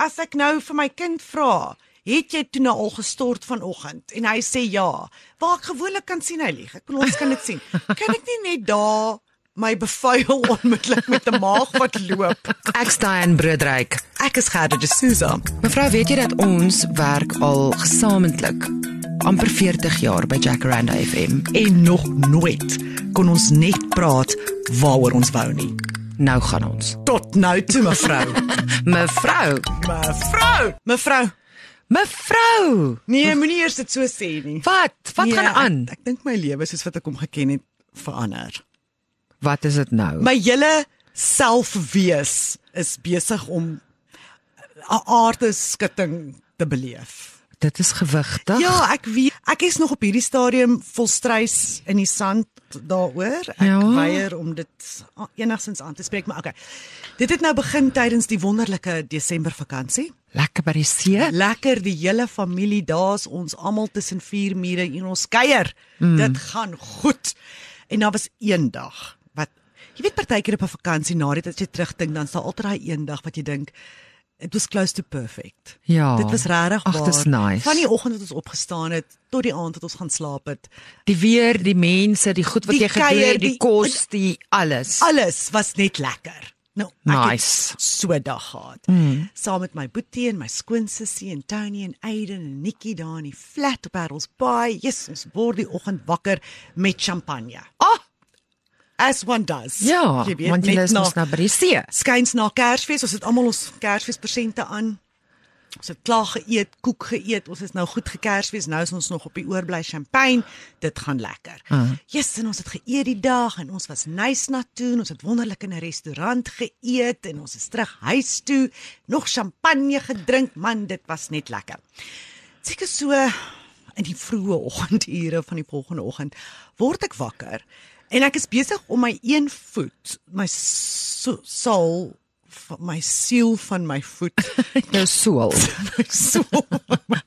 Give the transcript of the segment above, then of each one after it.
as ek nou vir my kind vra, het jy toe nou al gestort vanoggend? En hy sê ja. Waar ek gewoonlik kan sien hy lieg. Ek ons kan dit sien. Kan ek nie net daar my bevuil onmiddellik met 'n maag wat loop. Ek staan broodryk. Ek is Gerda de Souza. Mevrou, weet jy dat ons werk al gesamentlik amper 40 jaar by Jacaranda FM en nog nooit kon ons net praat waaroor ons wou nie. Nou gaan ons. Tot nou toe mevrou. mevrou. Mevrou. Mevrou. Mevrou. Nee, moenie eers dit so sê nie. Wat? Wat nee, gaan aan? Ek, ek dink my lewe soos wat ek hom geken het verander. Wat is dit nou? My hele selfwees is besig om 'n aardse skutting te beleef. Dit is gewigtig. Ja, ek weet. Ek is nog op hierdie stadium volstrys in die sand daaroor. Ek ja. weier om dit enigstens aan te spreek, maar okay. Dit het nou begin tydens die wonderlike Desember vakansie. Lekker by die see. Lekker die hele familie daar's ons almal tussen vier mure in ons kuier. Mm. Dit gaan goed. En daar was eendag wat jy weet partykeer op 'n vakansie na dit as jy terugdink dan sal altyd daai eendag wat jy dink it was close to perfect. Ja. Dit was regtig waar. Nice. Van die oggend wat ons opgestaan het tot die aand wat ons gaan slaap het. Die weer, die mense, die goed wat jy gedoen het, die, die kos, die alles. Alles was net lekker. Nou, nice. So dag gehad. Mm. Saam met my boetie en my skoonsussie en Tony en Aiden en Nikki daar in die flat op Harold's Bay. Jesus, word die oggend wakker met champagne. Ah. Oh as one does. Ja, weet, want jy is nog na nou Brisie. Skyns na Kersfees, ons het almal ons Kersfeespresente aan. Ons het klaar geëet, koek geëet. Ons is nou goed gekersfees. Nou is ons nog op die oorbly champagne. Dit gaan lekker. Ah. Jesus, uh -huh. ons het geëet die dag en ons was nice na toe. Ons het wonderlik in 'n restaurant geëet en ons is terug huis toe. Nog champagne gedrink, man, dit was net lekker. Seker so in die vroeë oggendure van die volgende oggend word ek wakker En ek is besig om my een voet, my soul, my siel van my voet, jou soul.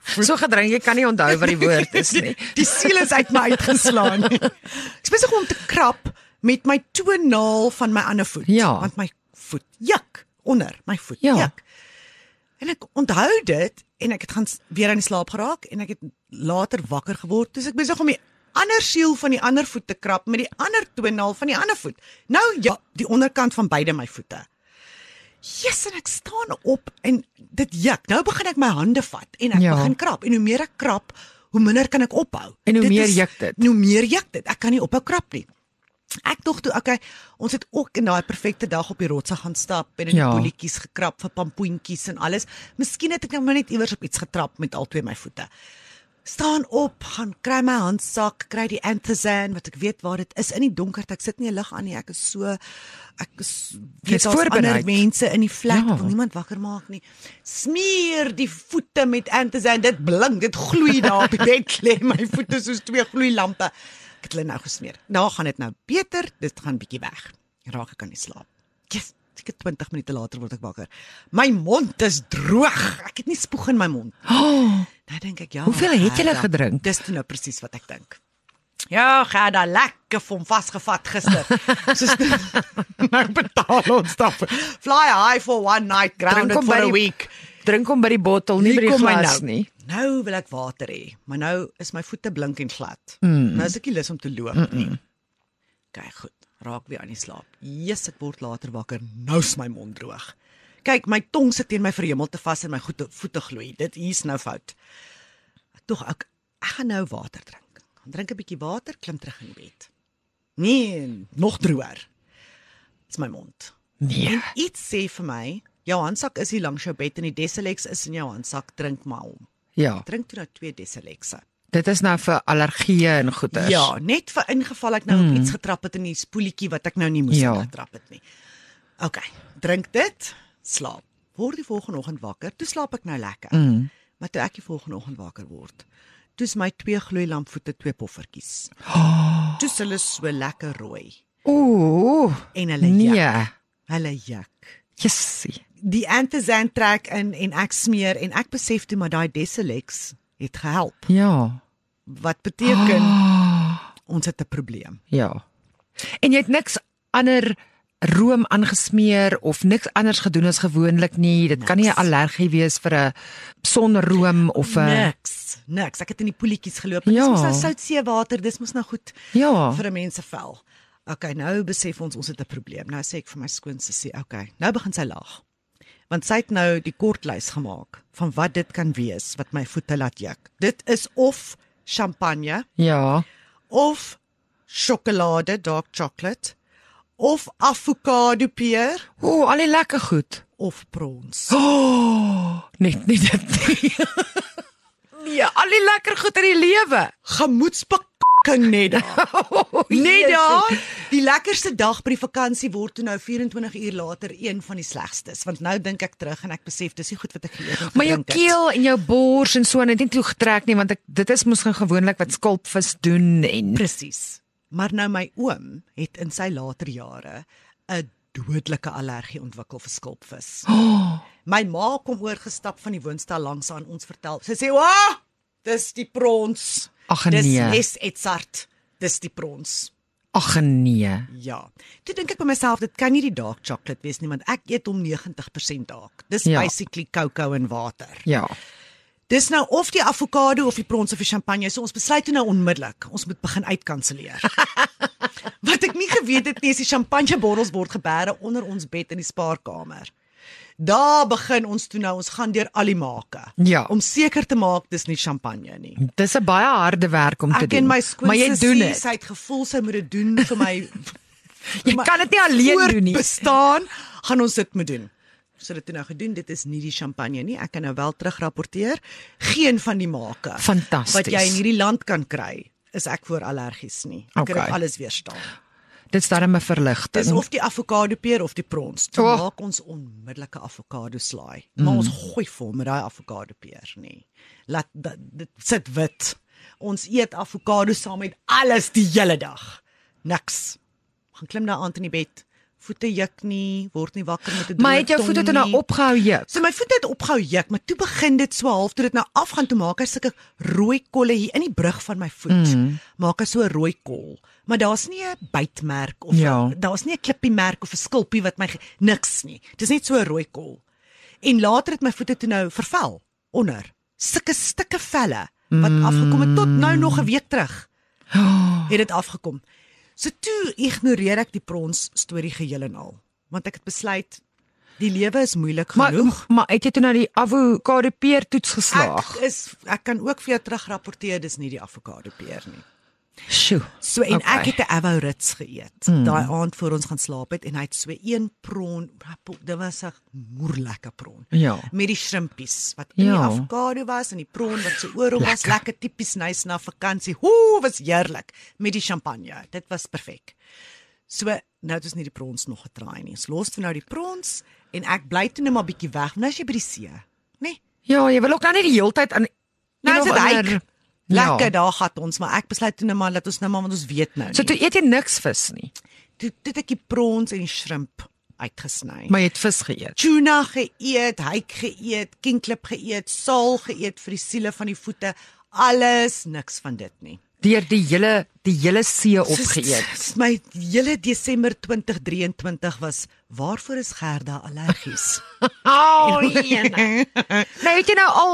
Nou so gedring, jy kan nie onthou wat die woord is nie. die, die siel is uit my uitgeslaan. ek is besig om te krap met my toenaal van my ander voet, ja. want my voet juk onder my voet. Ja. Juk. En ek onthou dit en ek het gaan weer aan die slaap geraak en ek het later wakker geword. Dis ek besig om die ander siel van die ander voet te krap met die ander toenaal van die ander voet. Nou ja, die onderkant van beide my voete. Jesus en ek staan op en dit juk. Nou begin ek my hande vat en ek ja. begin krap en hoe meer ek krap, hoe minder kan ek ophou. En hoe dit meer juk dit. Hoe meer juk dit. Ek kan nie ophou krap nie. Ek dink toe, okay, ons het ook in daai perfekte dag op die rotse gaan stap en in ja. die polletjies gekrap vir pampoentjies en alles. Miskien het ek nou net iewers op iets getrap met al twee my voete staan op, gaan kry my handsak, kry die anthazan wat ek weet waar dit is in die donker. Ek sit nie 'n lig aan nie. Ek is so ek is weet daar is ander mense in die flat, ja. wil niemand wakker maak nie. Smeer die voete met anthazan. Dit blink, dit gloei daar op die bed lê my voete soos twee gloeilampe. Ek het hulle nou gesmeer. Nou gaan dit nou beter. Dit gaan bietjie weg. Raak ek kan nie slaap. Yes seker 20 minute later word ek wakker. My mond is droog. Ek het nie spoeg in my mond. Oh, nou dink ek ja. Hoeveel het jy gedrink? Dis nou presies wat ek dink. Ja, gaan da lekker van vasgevat gister. Soos nou betaal ons stap. Fly high for one night, grounded for a die, week. Drink hom by die bottel, nie by die glas nou. nie. Nou wil ek water hê, maar nou is my voete blink en glad. Mm. Nou is ek nie lus om te loop mm -mm. nie. OK, goed raak weer aan die slaap. Jesus, ek word later wakker, nou is my mond droog. Kyk, my tong sit teen my verhemelte vas en my goeie voete gloei. Dit is nou fout. Tog ek ek gaan nou water drink. Gaan drink 'n bietjie water, klim terug in bed. Nee, nog droër. Dis my mond. Nee. Dit sê vir my, jou handsak is hier langs jou bed en die Desilex is in jou handsak, drink maar hom. Ja. Drink toe nou twee Desilexe. Dit is nou vir allergieë en goeters. Ja, net vir ingeval ek nou mm. op hmm. iets getrap het in die spoeletjie wat ek nou nie moes ja. getrap het nie. OK, drink dit, slaap. Word die volgende oggend wakker, toe slaap ek nou lekker. Mm. Maar toe ek die volgende oggend wakker word, dis my twee gloeilampvoete twee poffertjies. Dis hulle so lekker rooi. Ooh, en hulle nee. jak. Hulle jak. Yes. Die antisentrek in en ek smeer en ek besef toe maar daai Desilex het gehelp. Ja. Wat beteken oh. ons het 'n probleem. Ja. En jy het niks ander room aangesmeer of niks anders gedoen as gewoonlik nie. Dit niks. kan nie 'n allergie wees vir 'n sonroom of 'n niks. Niks. Ek het in die poletjies geloop. Ja. Dis mos nou soutsee water, dis mos nou goed ja. vir 'n mens se vel. Okay, nou besef ons ons het 'n probleem. Nou sê ek vir my skoonse sê, okay, nou begin sy lag want sy het nou die kortlys gemaak van wat dit kan wees wat my voete laat juk. Dit is of champagne. Ja. Of sjokolade, dark chocolate, of avokado peer. O, al die lekker goed of prons. O, oh, net net dit. Nee, al die lekker goed in die lewe. Gemoedspak Kanada. Kanada. oh, die lekkerste dag by die vakansie word toe nou 24 uur later een van die slegstes want nou dink ek terug en ek besef dis nie goed wat ek geleer het. Maar jou keel en jou bors en so net nou nie toe getrek nie want ek, dit is mos nou gewoonlik wat skulpvis doen en presies. Maar nou my oom het in sy later jare 'n dodelike allergie ontwikkel vir skulpvis. Oh. My ma kom oorgestap van die woonstel langs aan ons vertel. Sy sê: "Waa! Dis die prons. Ag nee. Dis Hess Edzard. Dis die prons. Ag nee. Ja. Toe dink ek by myself dit kan nie die dark chocolate wees nie want ek eet hom 90% daak. Dis ja. basically kakao en water. Ja. Dis nou of die avokado of die prons of die champagne. So ons besluit nou onmiddellik. Ons moet begin uitkanselleer. Wat ek nie geweet het nie is die champagne bottels word gebêre onder ons bed in die spaarkamer. Daar begin ons toe nou, ons gaan deur al die make. Ja. Om seker te maak dis nie champagne nie. Dis 'n baie harde werk om Ek te doen. Maar jy doen dit. Sy het gevoel sy moet dit doen vir my. jy my, kan dit nie alleen doen nie. Bestaan gaan ons dit moet doen. So dit het nou gedoen. Dit is nie die champagne nie. Ek kan nou wel terug rapporteer. Geen van die make. Fantasties. Wat jy in hierdie land kan kry, is ek voor allergies nie. Ek okay. het alles weerstaan. Okay. Dit staan in 'n verligting. Dis of die avokado peer of die prons. Dit oh. maak ons onmiddellike avokado slaai. Maar mm. ons gooi vol met daai avokado peer nie. Laat dit, dit sit wit. Ons eet avokado saam met alles die hele dag. Niks. Gaan klim na Anthony bed voete juk nie, word nie wakker met 'n droom. Maar het jou voete dan nou opgehou juk? So my voete het opgehou juk, maar toe begin dit so half toe dit nou afgaan toe maak hy sulke rooi kolle hier in die brug van my voet. Mm. Maak hy so 'n rooi kol. Maar daar's nie 'n bytmerk of ja. daar's nie 'n klippie merk of 'n skulpie wat my niks nie. Dis net so 'n rooi kol. En later het my voete toe nou vervel onder sulke stukke velle wat mm. afgekom het tot nou nog 'n week terug. Het dit afgekom. So toe ignoreer ek die prons storie geheel en al, want ek het besluit die lewe is moeilik maar, genoeg. Maar maar het jy toe na die avokadopeer toets geslaag? Ek is ek kan ook vir jou terug rapporteer dis nie die avokadopeer nie. Sjoe. So en okay. ek het 'n avo rits geëet. Mm. Daai aand voor ons gaan slaap het en hy het so een pron, dit was 'n moerlekker pron. Ja. Met die shrimpies wat in ja. die avokado was en die pron wat so oral was, lekker tipies nice na vakansie. Hoe was heerlik met die champagne. Dit was perfek. So nou het ons nie die prons nog getraai nie. Ons los vir nou die prons en ek bly toe net maar bietjie weg, nou as jy by die see, nê? Nee? Ja, jy wil ook nou nie die hele tyd aan Nou is dit hy. Ander... Ja. Lekker ja. daar gehad ons, maar ek besluit toe net nou maar dat ons nou maar want ons weet nou nie. So toe eet jy niks vis nie. Toe toe ek die prons en die shrimp uitgesny. Maar jy het vis geëet. Tuna geëet, haik geëet, king klip geëet, saal geëet vir die siele van die voete, alles niks van dit nie. Deur die hele die hele see opgeëet. So, my hele Desember 2023 was waarvoor is Gerda allergies? oh, nee, nee. Nou het jy nou al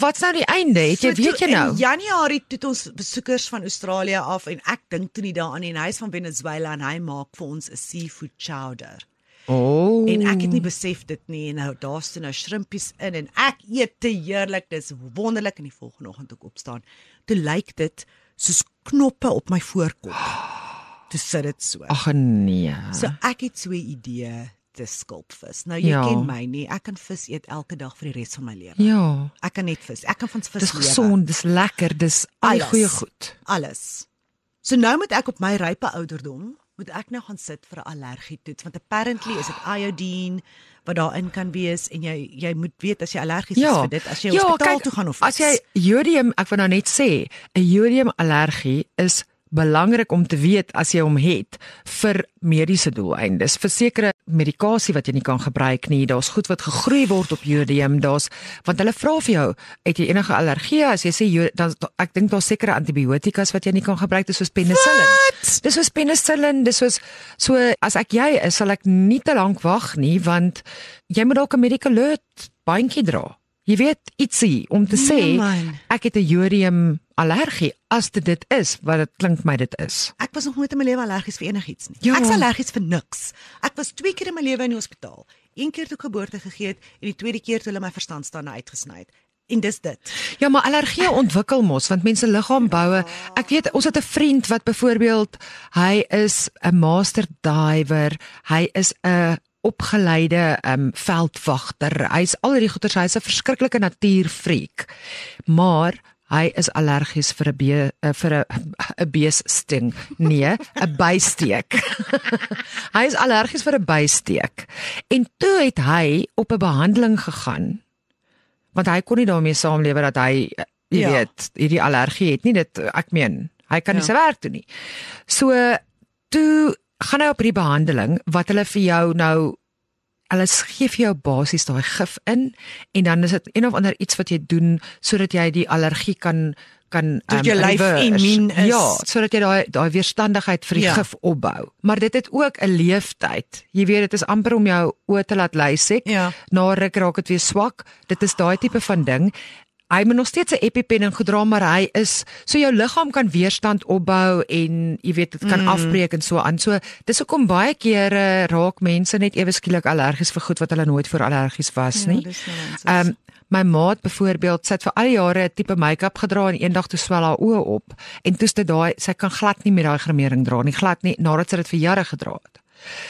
wat's nou die einde? Het jy so weet jy nou? In Januarie het ons besoekers van Australië af en ek dink toe nie daaraan en hy's van Venezuela en hy maak vir ons 'n seafood chowder. Ooh. En ek het nie besef dit nie en nou daar's toe nou shrimpies in en ek eet te heerlik. Dis wonderlik en die volgende oggend ek opstaan, toe lyk dit soos knoppe op my voorkop. Dis sit dit so. Ag nee. So ek het so 'n idee te skulpvis. Nou jy ja. ken my nie. Ek kan vis eet elke dag vir die res van my lewe. Ja. Ek kan net vis. Ek kan van vis leef. Dis gesond, dis lekker, dis al goeie goed. Alles. So nou moet ek op my rype ouderdom moet ek nou gaan sit vir 'n allergie toets want apparently is dit iodine wat daarin kan wees en jy jy moet weet as jy allergies ja, is vir dit as jy ja, hospitaal kyk, toe gaan of as jy jodium ek wou nou net sê 'n jodium allergie is belangrik om te weet as jy hom het vir mediese doeleindes. Vir sekere medikasie wat jy nie kan gebruik nie, daar's goed wat gegroei word op jodium, daar's want hulle vra vir jou, het jy enige allergie as jy sê dan ek dink daar's sekere antibiotikas wat jy nie kan gebruik soos penicillin. What? Dis soos penicillin, dis soos so as ek jy is, sal ek nie te lank wag nie want jy moet dalk 'n medikale baantjie dra. Jy weet ietsie om te nee, sê ek het 'n jodium allergie as dit dit is wat dit klink my dit is. Ek was nog nooit in my lewe allergies vir enigiets nie. Ja. Ek's allergies vir niks. Ek was twee keer in my lewe in die hospitaal. Een keer toe ek geboorte gegee het en die tweede keer toe hulle my verstandstande uitgesny het. En dis dit. Ja, maar allergie ontwikkel mos want mense liggaam ja. boue. Ek weet ons het 'n vriend wat byvoorbeeld hy is 'n master diver. Hy is 'n opgeleide um, veldwagter. Hy's al hierdie goeie hy's 'n verskriklike natuurfreak. Maar Hy is allergies vir 'n eh, vir 'n 'n beeststing. Nee, 'n bysteek. hy is allergies vir 'n bysteek. En toe het hy op 'n behandeling gegaan. Want hy kon nie daarmee saamlewe dat hy eh, jy ja. weet, hierdie allergie het nie dit ek meen, hy kan ja. nie sy werk doen nie. So toe gaan hy op hierdie behandeling wat hulle vir jou nou hulle gee vir jou basies daai gif in en dan is dit een of ander iets wat jy doen sodat jy die allergie kan kan um, ehm, tot jou lyf immuun is. Ja, sodat jy daai daai weerstandigheid vir die ja. gif opbou. Maar dit het ook 'n leeftyd. Jy weet dit is amper om jou oë te laat lei sek. Ja. Na ruk raak dit weer swak. Dit is daai tipe van ding hy het nog steeds 'n EpiPen in gedra maar hy is so jou liggaam kan weerstand opbou en jy weet dit kan mm. afbreek en so aan. So dis hoekom baie kere raak mense net ewe skielik allergies vir goed wat hulle nooit voor allergies was ja, nie. Nou ehm ja, My maat byvoorbeeld sit vir al jare 'n tipe make-up gedra en eendag toe swel haar oë op en toe sit daai sy kan glad nie meer daai gremering dra nie glad nie nadat sy dit vir jare gedra het.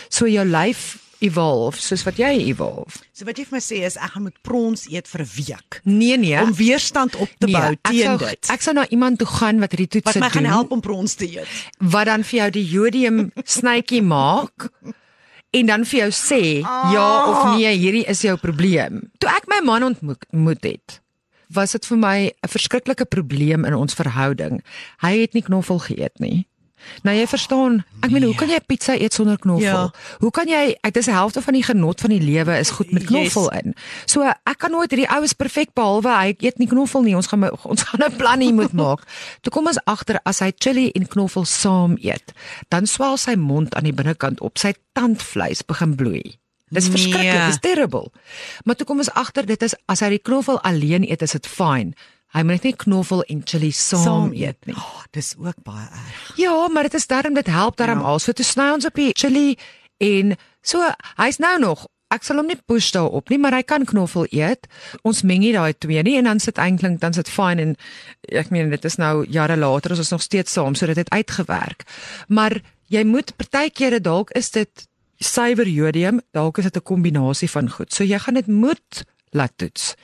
So jou lyf evolve soos wat jy evolve. So wat jy vir my sê is ek gaan moet prons eet vir 'n week. Nee nee. Om weerstand op te nee, bou teen sou, dit. Ek sou na iemand toe gaan wat ritoet se doen. Wat my gaan help om prons te eet. Wat dan vir jou die jodium snytjie maak en dan vir jou sê oh. ja ah. of nee, hierdie is jou probleem. Toe ek my man ontmoet het, was dit vir my 'n verskriklike probleem in ons verhouding. Hy het nie knoffel geëet nie. Nou jy verstaan, ek meen hoe nee. kan jy pizza eet sonder knoffel? Ja. Hoe kan jy, ek dis die helfte van die genot van die lewe is goed met knoffel yes. in. So ek kan nooit hierdie oues perfek behalwe hy eet nie knoffel nie. Ons gaan ons gaan 'n plan hier moet maak. Toe kom ons agter as hy chili en knoffel saam eet, dan swel sy mond aan die binnekant op, sy tandvleis begin bloei. Dis nee. verskriklik, nee. dis terrible. Maar toe kom ons agter dit is as hy die knoffel alleen eet, is dit fyn. Hy moet net knoffel en chili saam eet nie. Oh, dis ook baie erg. Ja, maar dit is darm dit help darm ja. also te sny ons op die chili en so hy's nou nog Ek sal hom nie push daarop nie, maar hy kan knoffel eet. Ons meng nie daai twee nie en dan sit eintlik dan sit fine en ek meen dit is nou jare later as ons nog steeds saam so dit het uitgewerk. Maar jy moet partykeere dalk is dit suiwer jodium, dalk is dit 'n kombinasie van goed. So jy gaan dit moet laat toets.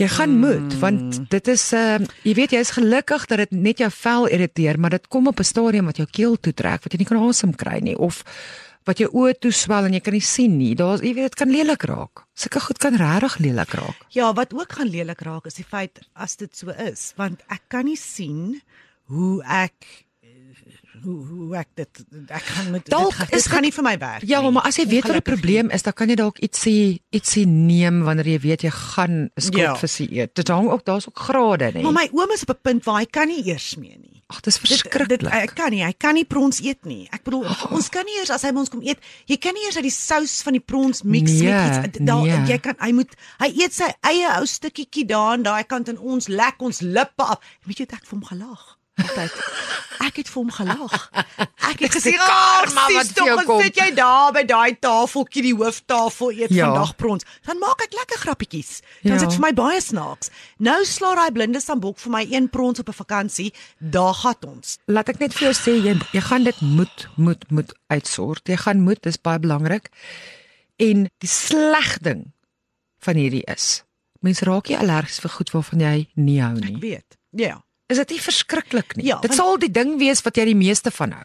Jy gaan hmm. moet want dit is uh jy weet jy is gelukkig dat dit net jou vel irriteer maar dit kom op 'n stadium wat jou keel toe trek wat jy nie kan asem kry nie of wat jou oë toe swel en jy kan nie sien nie. Daar's jy weet dit kan lelik raak. Sulke goed kan regtig lelik raak. Ja, wat ook gaan lelik raak is die feit as dit so is want ek kan nie sien hoe ek hoe hoe ek dit ek kan met dalk dit, dit, dit gaan nie vir my werk ja nie. maar as jy weet wat die probleem is dan kan jy dalk iets sê iets sê neem wanneer jy weet jy gaan skop ja. vir sy eet dit hang ook daar's ook grade nee maar my oom is op 'n punt waar hy kan nie eers meer nie ag dis verskriklik ek kan nie hy kan nie prons eet nie ek bedoel oh. ons kan nie eers as hy ons kom eet jy kan nie eers uit die sous van die prons mix nee, met iets dalk nee. jy kan hy moet hy eet sy eie ou stukkietjie daar en daai kant en ons lek ons lippe af weet jy ek het vir hom gelag tyd. Ek het vir hom gelag. Ek het gesê, "Karma, wat vir jou kom? Sit jy daar by daai tafeltjie, die hooftafel eet ja. vandag brons, dan maak ek lekker grappietjies." Dit is ja. vir my baie snaaks. Nou slaar hy blinde sambok vir my een brons op 'n vakansie. Daar gaan ons. Laat ek net vir jou sê, jy jy gaan dit moet moet moet uitsort. Jy gaan moet, dis baie belangrik. En die sleg ding van hierdie is, mense raak jy allergies vir goed waarvan jy nie hou nie. Ek weet. Ja. Yeah. Is dit nie verskriklik nie? Ja, dit sal die ding wees wat jy die meeste van hou.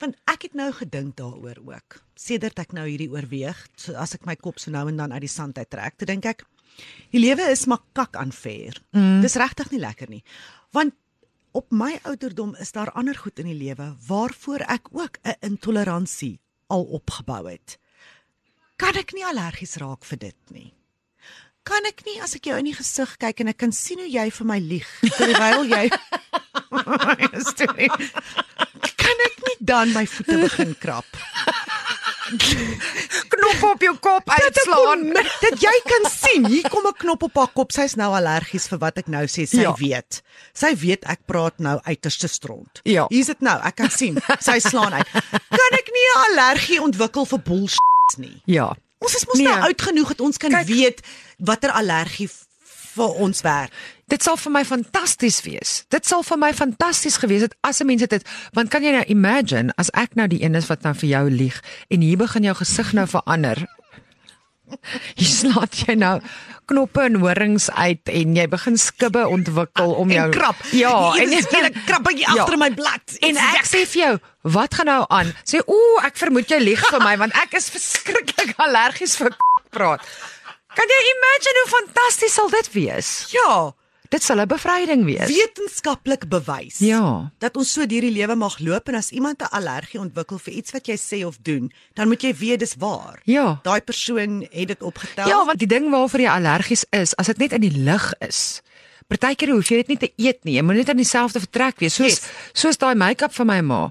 Want ek het nou gedink daaroor ook. Sedert ek nou hierdie oorweeg, so as ek my kop so nou en dan uit die sand uittrek, te dink ek die lewe is maar kak aanver. Mm. Dis regtig nie lekker nie. Want op my ouderdom is daar ander goed in die lewe waarvoor ek ook 'n intoleransie al opgebou het. Kan ek nie allergies raak vir dit nie? kan ek nie as ek jou in die gesig kyk en ek kan sien hoe jy vir my lieg terwyl jy kan ek nie dan my voete begin krap knop op jou kop uitslaan dat, kom, dat jy kan sien hier kom 'n knop op haar kop sy's nou allergies vir wat ek nou sê sy ja. weet sy weet ek praat nou uiterste stront ja. hier is dit nou ek kan sien sy slaan uit kan ek nie 'n allergie ontwikkel vir bullshit nie ja Ons is mos nou nee. nou oud genoeg dat ons kan Kijk, weet watter allergie vir ons werk. Dit sal vir my fantasties wees. Dit sal vir my fantasties gewees het as 'n mens dit want kan jy nou imagine as ek nou die een is wat nou vir jou lieg en hier begin jou gesig nou verander. Hier slaat jy nou knoppe en horings uit en jy begin skubbe ontwikkel om ah, jou en krap. Ja, en jy speel 'n krappie agter ja. my blad. En ek sê vir jou, wat gaan nou aan? Sê ooh, ek vermoed jy lieg vir my want ek is verskriklik allergies vir praat. Kan jy imagine hoe fantasties sal dit wees? Ja. Dit sal 'n bevryding wees. Wetenskaplik bewys. Ja. Dat ons so deur die lewe mag loop en as iemand 'n allergie ontwikkel vir iets wat jy sê of doen, dan moet jy weet dis waar. Ja. Daai persoon het dit opgetel. Ja, want die ding waarvoor jy allergies is, as dit net in die lug is. Partykeer hoef jy dit nie te eet nie. Jy moet net aan dieselfde vertrek wees. Soos yes. soos daai make-up van my ma.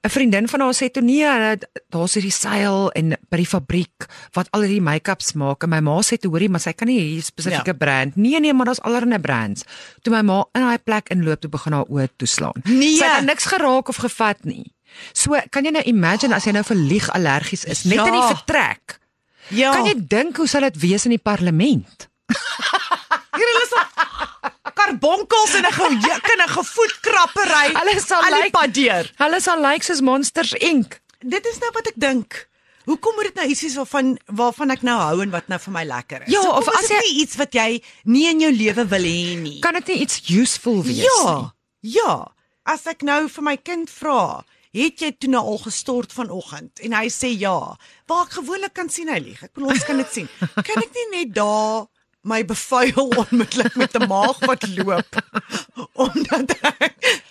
'n vriendin van haar sê toe nee, eh, daar's hierdie seil en by die fabriek wat al hierdie make-ups maak en my ma sê toe hoorie, maar sy kan nie hier spesifieke ja. brand. Nee nee, maar daar's allerlei brands. Toe my ma in daai plek inloop toe begin haar oë toeslaan. Nee. Sy het niks geraak of gevat nie. So, kan jy nou imagine as jy nou vir lig allergies is, net ja. in die ja. vertrek. Ja. Kan jy dink hoe sal dit wees in die parlement? Hierdie is karbonkels en 'n gejuk en 'n gevoetkrappery. Hulle sal lyk padeer. Hulle sal lyk soos monsters ink. Dit is nou wat ek dink. Hoekom moet dit nou iets wees waarvan waarvan ek nou hou en wat nou vir my lekker is? Ja, so, of as jy iets wat jy nie in jou lewe wil hê nie. Kan dit nie iets useful wees ja, nie? Ja. Ja. As ek nou vir my kind vra, het jy toe nou al gestort vanoggend? En hy sê ja. Waar ek gewoonlik kan sien hy lieg. Ek bedoel ons kan dit sien. Kan ek nie net daar my befuil onmiddellik met 'n maag wat loop omdat hy,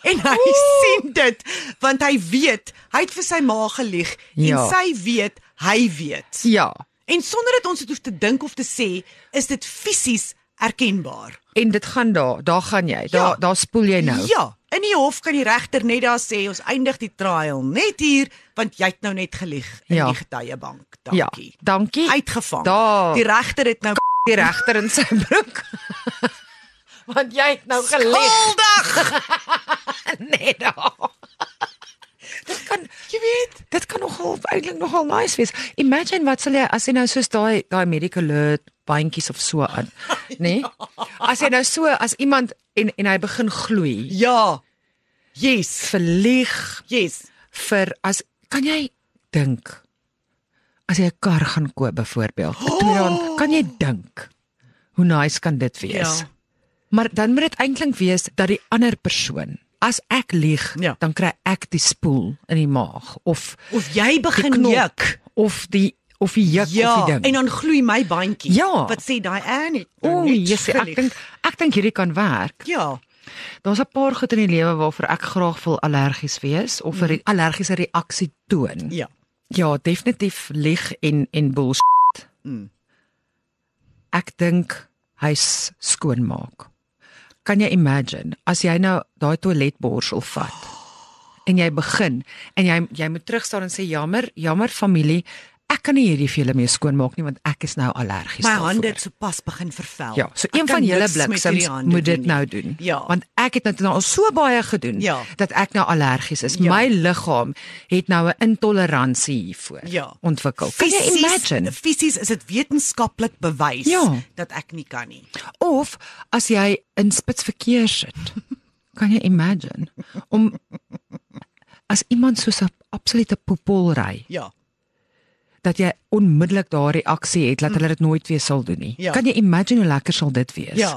en hy Oeh. sien dit want hy weet hy het vir sy ma gelieg ja. en sy weet hy weet ja en sonder dat ons dit hoef te dink of te sê is dit fisies erkenbaar en dit gaan daar daar gaan jy ja. daar daar spoel jy nou ja in die hof kan die regter net daar sê ons eindig die trial net hier want jy het nou net gelieg in ja. die getuiebank dankie ja, dankie uitgevang da. die regter het nou K die regter in sy broek. Want jy het nou geleldig. nee da. Dit kan jy weet, dit kan nogal eintlik nogal nice wees. Imagine wat sal jy as jy nou soos daai daai medical alert bandjies of so aan, nê? Nee? ja. As jy nou so as iemand en en hy begin gloei. Ja. Yes, verlig. Yes. Vir as kan jy dink? as jy 'n kar gaan koop byvoorbeeld, toe dan kan jy dink hoe nice kan dit wees. Ja. Maar dan moet dit eintlik wees dat die ander persoon As ek lieg, ja. dan kry ek die spoel in die maag of of jy begin juk of die of die juk ja, of die ja, ding. En dan gloei my bandjie. Ja. Wat sê daai Annie? O, Jesus, ek dink ek dink hierdie kan werk. Ja. Daar's 'n paar goed in die lewe waarvoor ek graag wil allergies wees of 'n mm. allergiese reaksie toon. Ja. Ja, definitief lig en en bullshit. Mm. Ek dink hy skoonmaak. Kan jy imagine as jy nou daai toiletborsel vat en jy begin en jy jy moet terugstaan en sê jammer, jammer familie, ek kan nie hierdie vir julle mee skoonmaak nie want ek is nou allergies daarvoor. My hande het so pas begin vervel. Ja, so een van julle bliksems moet dit nou doen. Ja. Want ek het nou al so baie gedoen ja. dat ek nou allergies is. Ja. My liggaam het nou 'n intoleransie hiervoor ja. ontwikkel. Fisies, kan jy imagine? Fisies is dit wetenskaplik bewys ja. dat ek nie kan nie. Of as jy in spitsverkeer sit. kan jy imagine om as iemand so 'n absolute poepol ry? Ja dat jy onmiddellik daai reaksie het dat mm. hulle dit nooit weer sal doen nie. Ja. Kan jy imagine hoe lekker sal dit wees? Ja.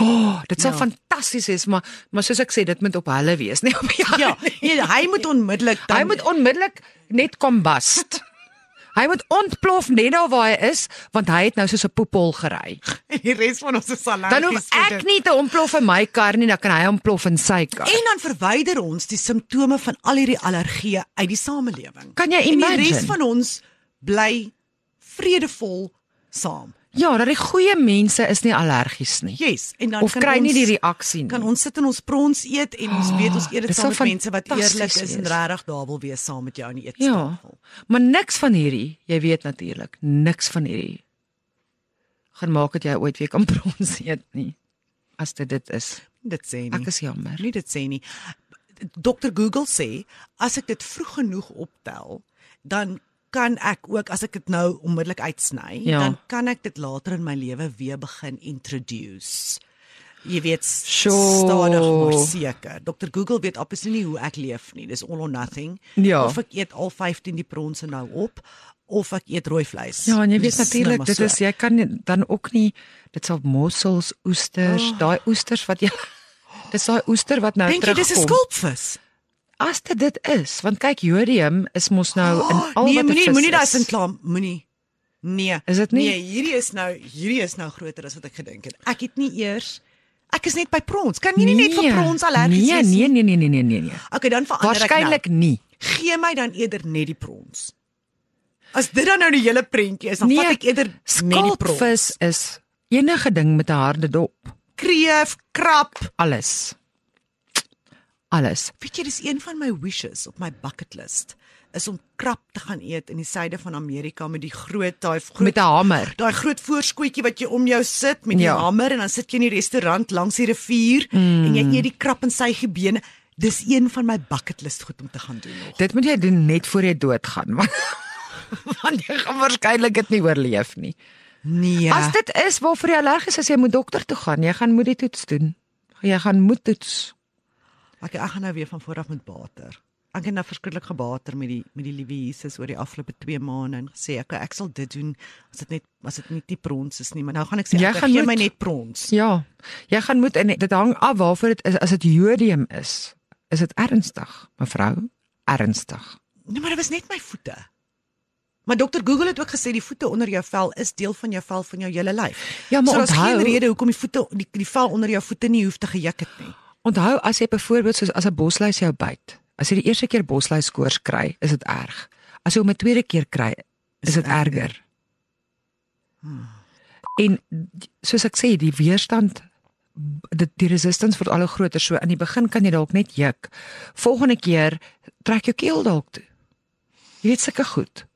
O, oh, dit sal ja. fantasties wees, maar maar soos ek sê, dit moet op hulle wees, nie op jou. Ja, nee, hy moet onmiddellik dan Hy moet onmiddellik net kombast. hy moet ontplof net nou waar hy is, want hy het nou soos 'n poepol gery. En die res van ons is salaris. Dan hoef ek nie te ontplof in my kar nie, dan kan hy ontplof in sy kar. En dan verwyder ons die simptome van al hierdie allergieë uit die samelewing. Kan jy imagine? En die res van ons bly vredevol saam. Ja, dat die goeie mense is nie allergies nie. Yes, en dan of kan kry ons, nie die reaksie nie. Kan ons sit in ons prons eet en ons oh, weet ons eet dit ah, saam met mense wat eerlik is en regtig daar wil wees saam met jou in die eetstafel. Ja. Maar niks van hierdie, jy weet natuurlik, niks van hierdie gaan maak dat jy ooit weer kan prons eet nie as dit dit is. Dit sê nie. Ek is jammer. Nie dit sê nie. Dr Google sê as ek dit vroeg genoeg optel, dan kan ek ook as ek dit nou onmiddellik uitsny, ja. dan kan ek dit later in my lewe weer begin introduce. Jy weet stadig maar seker. Dr Google weet absoluut nie hoe ek leef nie. Dis all or nothing. Ja. Of ek eet al 15 die bronse nou op of ek eet rooi vleis. Ja, en jy weet nou natuurlik dit is jy kan nie, dan ook nie dit sal mossels, oesters, oh. daai oesters wat jy Dis daai oester wat nou Denk terugkom. Dink jy dis 'n skulpvis? as dit dit is, want kyk jodium is mos nou ah, in oh, al nee, wat moenie moenie daai sin klaar moenie nee is dit nie nee hierdie is nou hierdie is nou groter as wat ek gedink het. Ek het nie eers ek is net by prons. Kan jy nie nee, net vir nee. prons allergies nee, wees nie? Nee nee nee nee nee nee. Okay, dan verander ek waarskynlik nou. nie. Gee my dan eerder net die prons. As dit dan nou die hele prentjie is, dan nee, vat ek eerder net die prons. Skalkvis is enige ding met 'n harde dop. Kreef, krap, alles alles. Weet jy, dis een van my wishes op my bucket list is om krap te gaan eet in die suide van Amerika met die groot daai met 'n hamer. Daai groot voorskootjie wat jy om jou sit met die ja. hamer en dan sit jy in die restaurant langs die rivier mm. en jy eet die krap en sy gebene. Dis een van my bucket list goed om te gaan doen. Nog. Dit moet jy doen net voor jy doodgaan want want jy gaan waarskynlik dit nie oorleef nie. Nee. As dit is waarvoor jy allergies is, jy moet dokter toe gaan. Jy gaan moet die toets doen. Jy gaan moet toets ek ek gaan nou weer van voor af met water. Ek het nou verskriklik gebater met die met die liewe Jesus oor die afgelope 2 maande en gesê ek ek sal dit doen as dit net as dit nie die prons is nie, maar nou gaan ek sê jy ek gaan moet, my net prons. Ja. Jy gaan moet en dit hang af waarvoor dit is as dit jodium is. Is dit ernstig, mevrou? Ernstig. Nee, maar dit was net my voete. Maar dokter Google het ook gesê die voete onder jou vel is deel van jou vel van jou hele lyf. Ja, maar so, onthou, daar is geen rede hoekom die voete die, die vel onder jou voete nie hoef te gejuk het nie. Onthou as jy byvoorbeeld soos as 'n bosluis jou byt, as jy die eerste keer bosluis skoors kry, is dit erg. As jy hom 'n tweede keer kry, is dit erger. Hmm. En soos ek sê, die weerstand dat die resistance word al groter. So in die begin kan jy dalk net juk. Volgende keer trek jou keel dalk toe. Jy weet seker goed.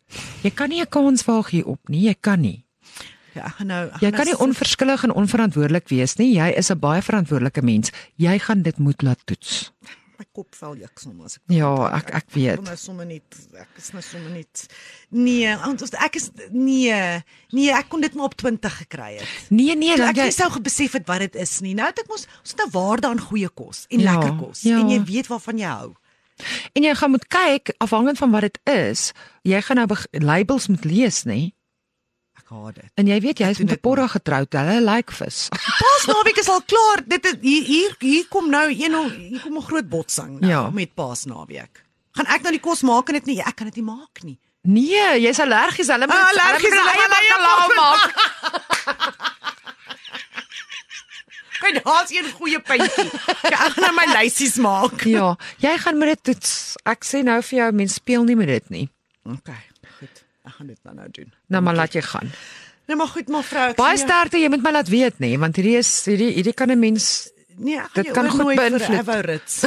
Jy kan nie 'n kans waag hier op nie. Jy kan nie. Ja, nou, jy kan nou nie onverskillig en onverantwoordelik wees nie. Jy is 'n baie verantwoordelike mens. Jy gaan dit moet laat toets. My kop val juk soms. Ja, ek ek weet. Ek, nou sommer net ek is nou sommer net nee, anders ek is nee, nee, ek kon dit maar op 20 gekry het. Nee, nee, so, ek jy... sou besef het wat dit is nie. Nou het ek mos ons het 'n nou waarde aan goeie kos en ja, lekker kos ja. en jy weet waarvan jy hou. En jy gaan moet kyk afhangend van wat dit is, jy gaan nou labels moet lees, nê? Nee? gehad het. En jy weet jy is met 'n porra getroud, hulle like vis. Pas naweek is al klaar. Dit is hier hier hier kom nou een hier kom 'n groot botsing nou ja. met Paas naweek. Gaan ek nou die kos maak en dit nie ja, ek kan dit nie maak nie. Nee, jy's allergies. Hulle moet ah, allergies hulle moet hulle laat maak. Kyk, haas een goeie puntjie. Ek gaan nou my lysies maak. Ja, jy gaan moet dit toets. Ek sê nou vir jou, mens speel nie met dit nie. Okay ek gaan dit nou nou doen. Nou maar laat jy gaan. Nee maar goed, mevrou. Baie ja. sterkte, jy moet my laat weet nê, nee, want hierdie is hierdie hierdie kan 'n mens Nee, ach, dit kan goed beïnvloed vir Everits.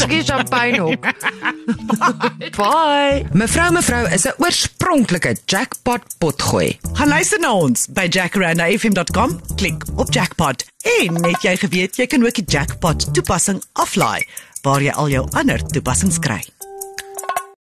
Skie champagne ook. Bye. Bye. Mevrou, mevrou is 'n oorspronklike jackpot potgooi. Gaan luister na ons by jackrandafim.com, klik op jackpot. En net jy geweet, jy kan ook die jackpot toepassing aflaai waar jy al jou ander toepassings kry.